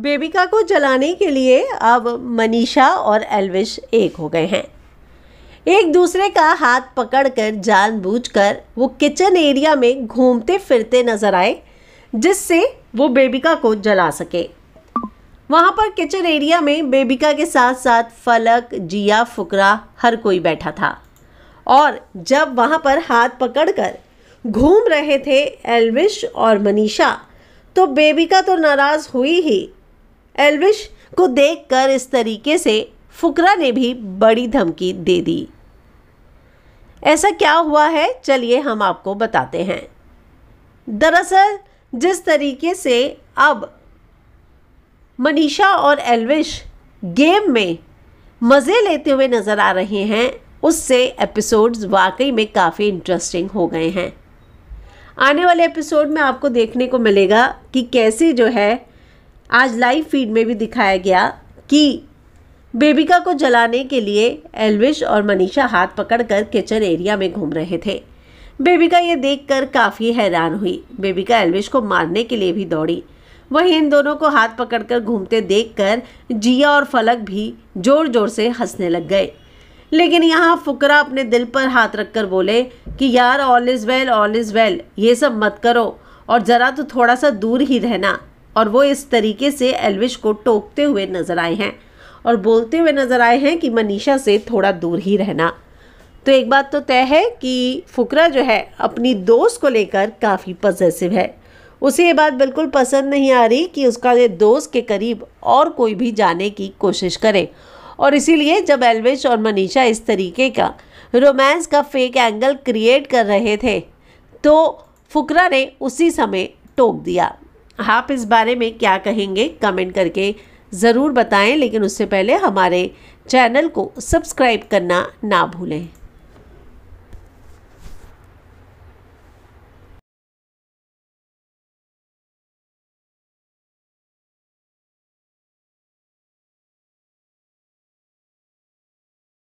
बेबिका को जलाने के लिए अब मनीषा और एलविश एक हो गए हैं एक दूसरे का हाथ पकड़कर जानबूझकर वो किचन एरिया में घूमते फिरते नजर आए जिससे वो बेबिका को जला सके वहाँ पर किचन एरिया में बेबिका के साथ साथ फलक जिया फुकरा हर कोई बैठा था और जब वहाँ पर हाथ पकड़कर घूम रहे थे एलविश और मनीषा तो बेबिका तो नाराज़ हुई ही एल्विश को देखकर इस तरीके से फुकरा ने भी बड़ी धमकी दे दी ऐसा क्या हुआ है चलिए हम आपको बताते हैं दरअसल जिस तरीके से अब मनीषा और एल्विश गेम में मज़े लेते हुए नज़र आ रहे हैं उससे एपिसोड्स वाकई में काफ़ी इंटरेस्टिंग हो गए हैं आने वाले एपिसोड में आपको देखने को मिलेगा कि कैसे जो है आज लाइव फीड में भी दिखाया गया कि बेबिका को जलाने के लिए एलविश और मनीषा हाथ पकड़कर किचन एरिया में घूम रहे थे बेबिका ये देखकर काफ़ी हैरान हुई बेबिका एलविश को मारने के लिए भी दौड़ी वहीं इन दोनों को हाथ पकड़कर घूमते देखकर जिया और फलक भी ज़ोर ज़ोर से हंसने लग गए लेकिन यहाँ फुकरा अपने दिल पर हाथ रखकर बोले कि यार all is well all is well ये सब मत करो और ज़रा तो थोड़ा सा दूर ही रहना और वो इस तरीके से एलविश को टोकते हुए नजर आए हैं और बोलते हुए नजर आए हैं कि मनीषा से थोड़ा दूर ही रहना तो एक बात तो तय है कि फुकरा जो है अपनी दोस्त को लेकर काफ़ी पजेसिव है उसे ये बात बिल्कुल पसंद नहीं आ रही कि उसका ये दोस्त के करीब और कोई भी जाने की कोशिश करे और इसीलिए जब एलविश और मनीषा इस तरीके का रोमांस का फेक एंगल क्रिएट कर रहे थे तो फुकरा ने उसी समय टोक दिया आप इस बारे में क्या कहेंगे कमेंट करके ज़रूर बताएं लेकिन उससे पहले हमारे चैनल को सब्सक्राइब करना ना भूलें